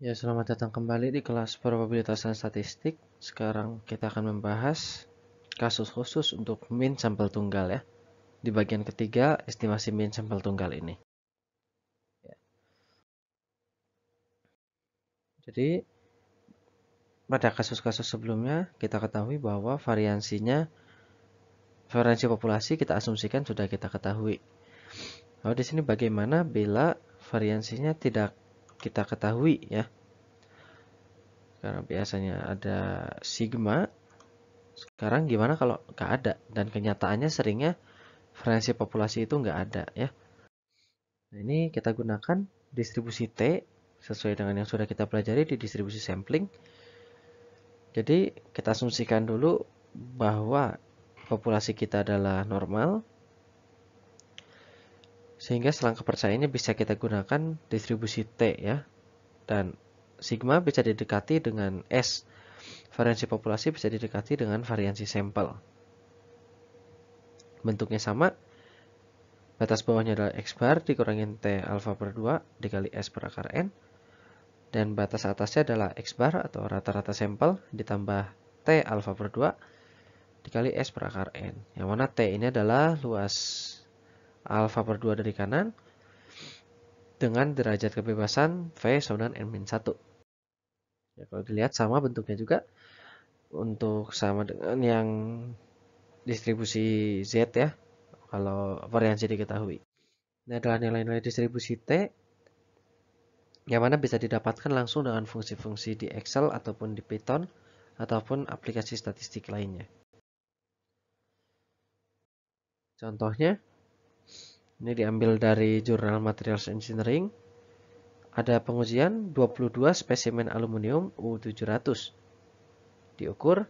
Ya, selamat datang kembali di kelas probabilitas dan statistik. Sekarang kita akan membahas kasus khusus untuk min sampel tunggal ya. Di bagian ketiga, estimasi min sampel tunggal ini. Ya. Jadi, pada kasus-kasus sebelumnya, kita ketahui bahwa variansinya, variansi populasi kita asumsikan sudah kita ketahui. Lalu di sini bagaimana bila variansinya tidak kita ketahui ya. Karena biasanya ada sigma. Sekarang gimana kalau nggak ada? Dan kenyataannya seringnya variasi populasi itu nggak ada ya. Nah, ini kita gunakan distribusi T sesuai dengan yang sudah kita pelajari di distribusi sampling. Jadi kita asumsikan dulu bahwa populasi kita adalah normal sehingga selang kepercayaannya bisa kita gunakan distribusi T ya. Dan sigma bisa didekati dengan S. Variansi populasi bisa didekati dengan variansi sampel. Bentuknya sama. Batas bawahnya adalah X bar dikurangin T alfa per 2 dikali S per akar N. Dan batas atasnya adalah X bar atau rata-rata sampel ditambah T alfa per 2 dikali S per akar N. Yang mana T ini adalah luas alfa per 2 dari kanan dengan derajat kebebasan V sodan N-1. Ya, kalau dilihat sama bentuknya juga untuk sama dengan yang distribusi Z ya kalau variansi diketahui. Ini adalah nilai-nilai distribusi T yang mana bisa didapatkan langsung dengan fungsi-fungsi di Excel ataupun di Python ataupun aplikasi statistik lainnya. Contohnya, ini diambil dari jurnal Materials Engineering. Ada pengujian 22 spesimen aluminium U700. Diukur,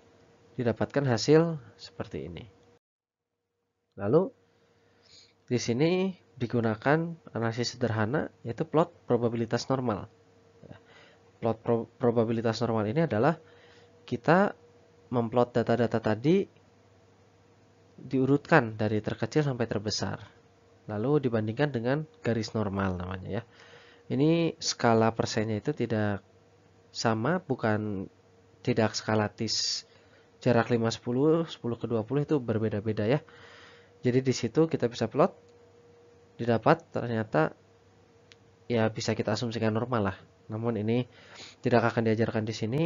didapatkan hasil seperti ini. Lalu, di sini digunakan analisis sederhana yaitu plot probabilitas normal. Ya. Plot pro probabilitas normal ini adalah kita memplot data-data tadi diurutkan dari terkecil sampai terbesar lalu dibandingkan dengan garis normal namanya ya ini skala persennya itu tidak sama bukan tidak skalatis jarak 5 10 10 ke 20 itu berbeda-beda ya jadi di situ kita bisa plot didapat ternyata ya bisa kita asumsikan normal lah namun ini tidak akan diajarkan di sini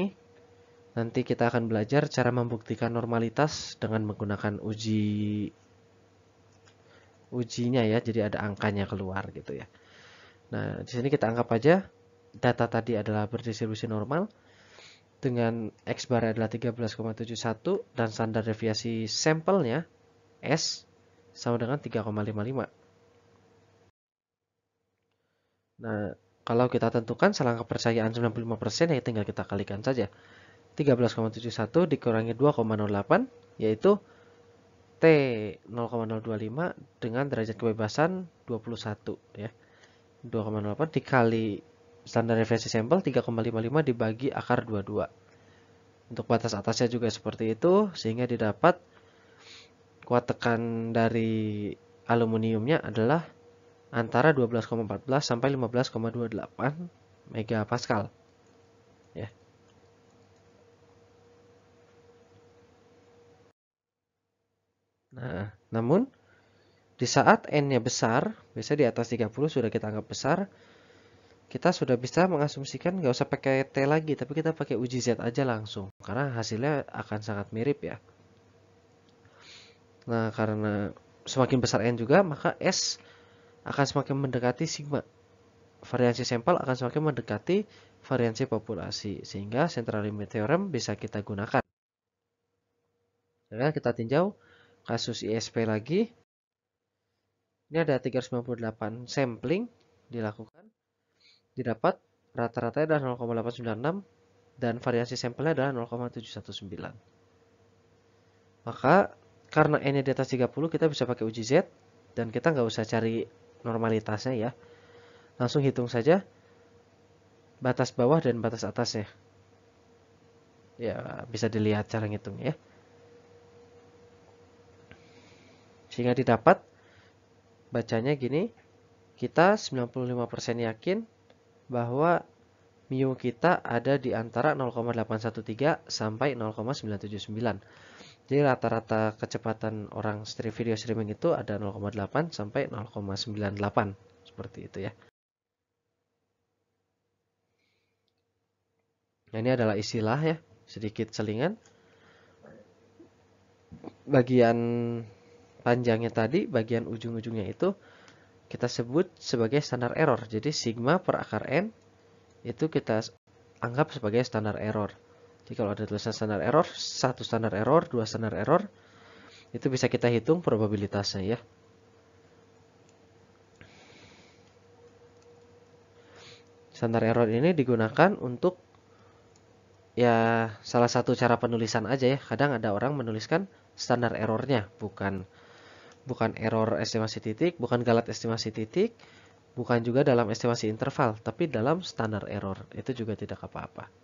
nanti kita akan belajar cara membuktikan normalitas dengan menggunakan uji ujinya ya, jadi ada angkanya keluar gitu ya. Nah, di sini kita anggap aja data tadi adalah berdistribusi normal dengan X bar adalah 13,71 dan standar deviasi sampelnya S sama dengan 3,55. Nah, kalau kita tentukan selang kepercayaan 95% ya tinggal kita kalikan saja. 13,71 dikurangi 2,08 yaitu T 0,025 dengan derajat kebebasan 21 ya. 2,08 dikali standar deviasi sampel 3,55 dibagi akar 22. Untuk batas atasnya juga seperti itu sehingga didapat kuat tekan dari aluminiumnya adalah antara 12,14 sampai 15,28 megapascal. Ya. Nah, namun di saat n-nya besar, biasanya di atas 30 sudah kita anggap besar, kita sudah bisa mengasumsikan nggak usah pakai t lagi, tapi kita pakai uji z aja langsung, karena hasilnya akan sangat mirip ya. Nah, karena semakin besar n juga, maka s akan semakin mendekati sigma. Variansi sampel akan semakin mendekati variansi populasi, sehingga central limit theorem bisa kita gunakan. Nah, kita tinjau kasus ISP lagi. Ini ada 398 sampling dilakukan. Didapat rata-rata adalah 0,896 dan variasi sampelnya adalah 0,719. Maka karena n-nya di atas 30 kita bisa pakai uji z dan kita nggak usah cari normalitasnya ya. Langsung hitung saja batas bawah dan batas atasnya. Ya bisa dilihat cara ngitungnya ya. Sehingga didapat bacanya gini, kita 95% yakin bahwa mu kita ada di antara 0,813 sampai 0,979. Jadi rata-rata kecepatan orang stream video streaming itu ada 0,8 sampai 0,98 seperti itu ya. Nah, ini adalah istilah ya, sedikit selingan. Bagian panjangnya tadi bagian ujung-ujungnya itu kita sebut sebagai standar error. Jadi sigma per akar n itu kita anggap sebagai standar error. Jadi kalau ada tulisan standar error, satu standar error, dua standar error, itu bisa kita hitung probabilitasnya ya. Standar error ini digunakan untuk ya salah satu cara penulisan aja ya. Kadang ada orang menuliskan standar errornya, bukan bukan error estimasi titik, bukan galat estimasi titik, bukan juga dalam estimasi interval, tapi dalam standar error. Itu juga tidak apa-apa.